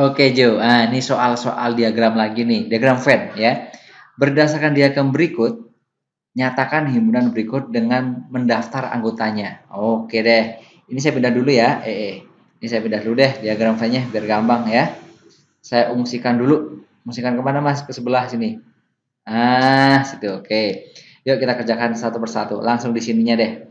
Oke Jo, nah, ini soal-soal diagram lagi nih, diagram Venn ya. Berdasarkan diagram berikut, nyatakan himpunan berikut dengan mendaftar anggotanya. Oke deh, ini saya pindah dulu ya. Eh, eh. ini saya pindah dulu deh diagram Vennya biar gampang ya. Saya ungsikan dulu, ungsikan kemana mas? Ke sebelah sini. Ah, situ oke. Yuk kita kerjakan satu persatu, langsung di sininya deh.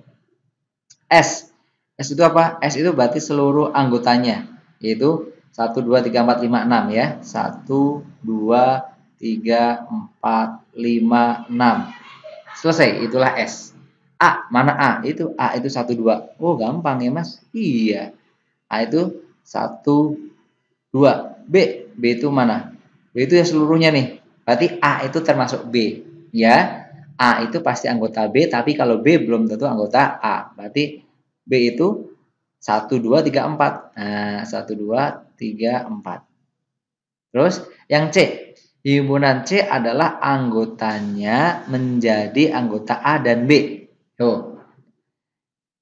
S, S itu apa? S itu berarti seluruh anggotanya, yaitu 1, 2, 3, 4, 5, 6 ya. 1, 2, 3, 4, 5, 6. Selesai, itulah S. A, mana A? Itu A itu 1, 2. Oh, gampang ya mas. Iya. A itu 1, 2. B, B itu mana? B itu ya seluruhnya nih. Berarti A itu termasuk B. Ya, A itu pasti anggota B, tapi kalau B belum tentu anggota A. Berarti B itu 1, 2, 3, 4. Nah, 1, 2, 3, 4. Terus yang C. Himpunan C adalah anggotanya menjadi anggota A dan B. Tuh.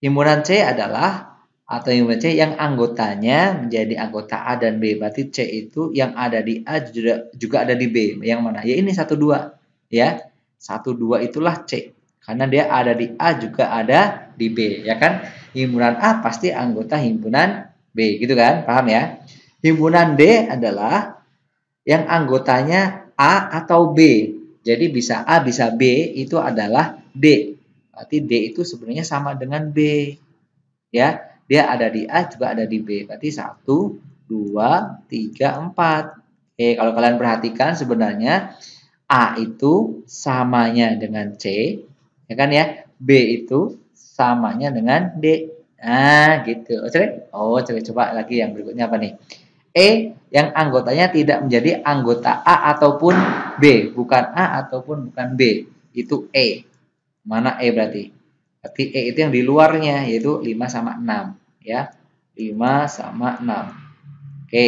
Himpunan C adalah atau himpunan C yang anggotanya menjadi anggota A dan B. Berarti C itu yang ada di A juga, juga ada di B. Yang mana? Ya ini 1, 2. Ya. 1, 2 itulah C. Karena dia ada di A juga ada di B, ya kan? Himpunan A pasti anggota himpunan B, gitu kan? Paham ya? Himpunan D adalah yang anggotanya A atau B. Jadi bisa A bisa B itu adalah D. Berarti D itu sebenarnya sama dengan B. Ya, dia ada di A juga ada di B. Berarti satu, dua, tiga, empat. Oke, kalau kalian perhatikan sebenarnya A itu samanya dengan C, ya kan ya B itu samanya dengan D ah gitu oke oh coba oh, coba lagi yang berikutnya apa nih E yang anggotanya tidak menjadi anggota A ataupun B bukan A ataupun bukan B itu E mana E berarti berarti E itu yang di luarnya yaitu 5 sama 6 ya 5 sama 6 oke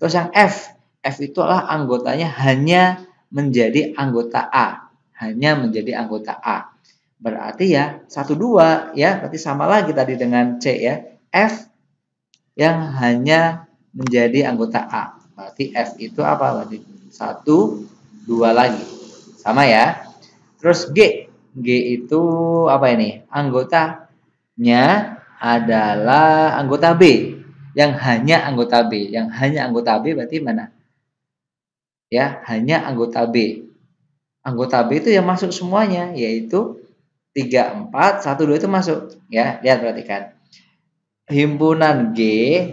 terus yang F F itu adalah anggotanya hanya menjadi anggota A hanya menjadi anggota A Berarti ya satu dua ya, berarti sama lagi tadi dengan C ya. F yang hanya menjadi anggota A. Berarti F itu apa? Berarti satu dua lagi. Sama ya. Terus G. G itu apa ini? Anggotanya adalah anggota B. Yang hanya anggota B. Yang hanya anggota B berarti mana? Ya, hanya anggota B. Anggota B itu yang masuk semuanya, yaitu 3, 4, 1, 2 itu masuk. Ya, lihat perhatikan. Himpunan G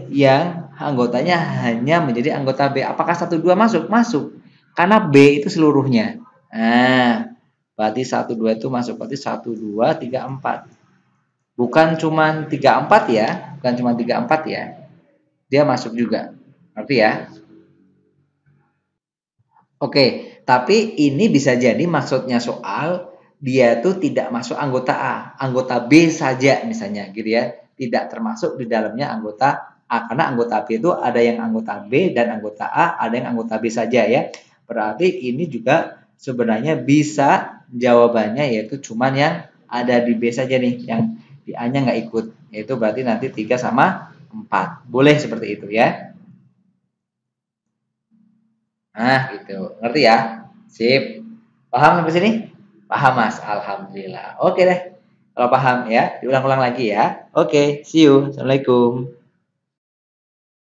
yang anggotanya hanya menjadi anggota B. Apakah 1, 2 masuk? Masuk. Karena B itu seluruhnya. Nah, berarti 1, 2 itu masuk. Berarti 1, 2, 3, 4. Bukan cuma 3, 4 ya. Bukan cuma 3, 4 ya. Dia masuk juga. berarti ya? Oke, tapi ini bisa jadi maksudnya soal dia tuh tidak masuk anggota A, anggota B saja misalnya gitu ya, tidak termasuk di dalamnya anggota A karena anggota B itu ada yang anggota B dan anggota A, ada yang anggota B saja ya. Berarti ini juga sebenarnya bisa jawabannya yaitu cuman yang ada di B saja nih, yang di A-nya nggak ikut. itu berarti nanti 3 sama 4. Boleh seperti itu ya. Nah, gitu. Ngerti ya? Sip. Paham sampai sini? Paham Mas? Alhamdulillah. Oke deh. Kalau paham ya, diulang-ulang lagi ya. Oke, see you. Assalamualaikum.